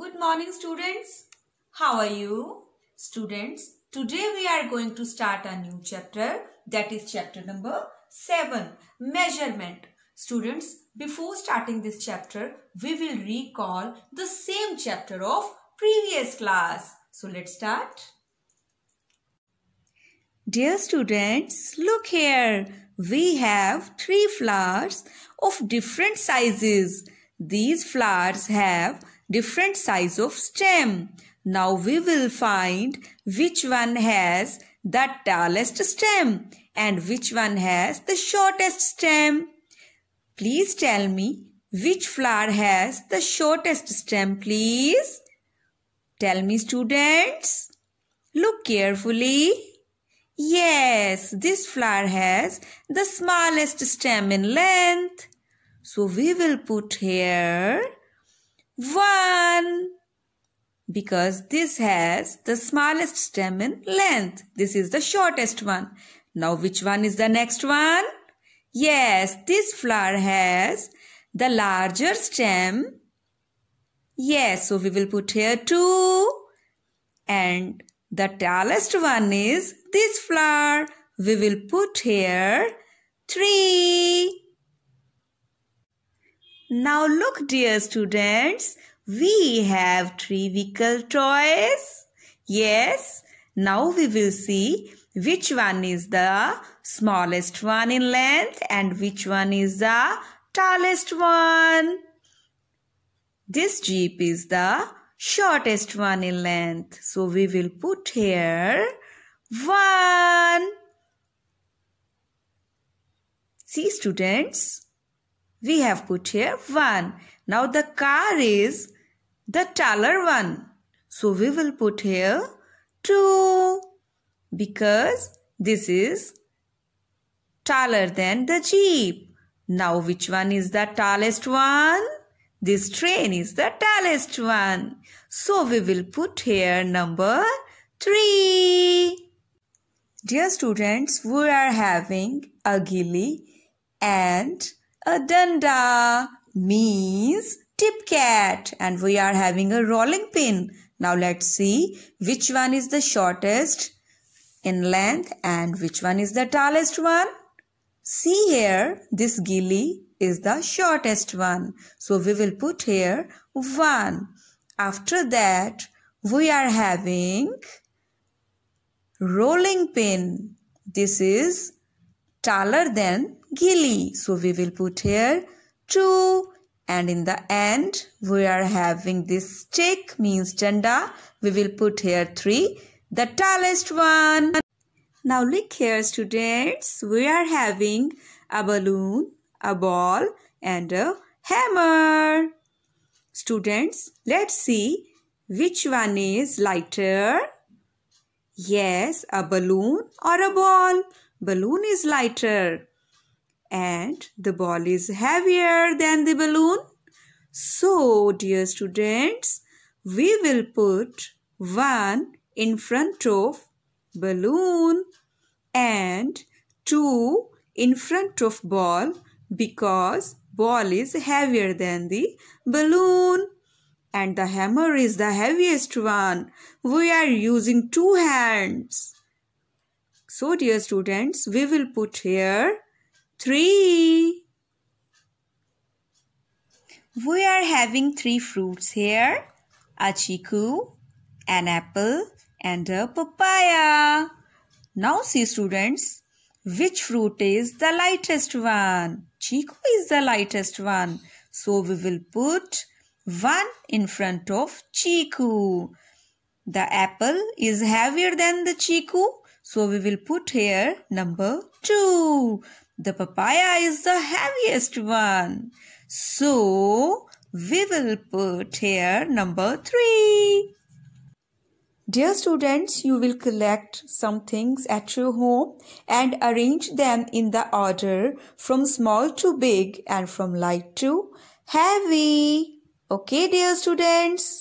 Good morning students. How are you? Students, today we are going to start a new chapter that is chapter number 7 Measurement. Students, before starting this chapter, we will recall the same chapter of previous class. So let's start. Dear students, look here. We have three flowers of different sizes. These flowers have different size of stem. Now we will find which one has the tallest stem and which one has the shortest stem. Please tell me which flower has the shortest stem please? Tell me students. Look carefully. Yes, this flower has the smallest stem in length. So we will put here 1 because this has the smallest stem in length. This is the shortest one. Now which one is the next one? Yes, this flower has the larger stem. Yes, so we will put here 2 and the tallest one is this flower. We will put here 3. Now look dear students, we have three vehicle toys. Yes, now we will see which one is the smallest one in length and which one is the tallest one. This jeep is the shortest one in length. So we will put here 1. See students, we have put here 1. Now the car is the taller one. So we will put here 2 because this is taller than the jeep. Now which one is the tallest one? This train is the tallest one. So we will put here number 3. Dear students, we are having a gilly and a danda means tip cat and we are having a rolling pin. Now let's see which one is the shortest in length and which one is the tallest one. See here, this gilly is the shortest one. So we will put here 1. After that, we are having rolling pin. This is taller than gilly. So we will put here two and in the end we are having this stick means danda. We will put here three, the tallest one. Now look here students, we are having a balloon, a ball and a hammer. Students, let's see which one is lighter. Yes, a balloon or a ball balloon is lighter and the ball is heavier than the balloon. So, dear students, we will put 1 in front of balloon and 2 in front of ball because ball is heavier than the balloon. And the hammer is the heaviest one. We are using two hands. So dear students, we will put here 3. We are having 3 fruits here. A chiku, an apple and a papaya. Now see students, which fruit is the lightest one? Chiku is the lightest one. So we will put 1 in front of Chiku. The apple is heavier than the Chiku. So we will put here number 2. The papaya is the heaviest one. So we will put here number 3. Dear students, you will collect some things at your home and arrange them in the order from small to big and from light to heavy. Okay, dear students.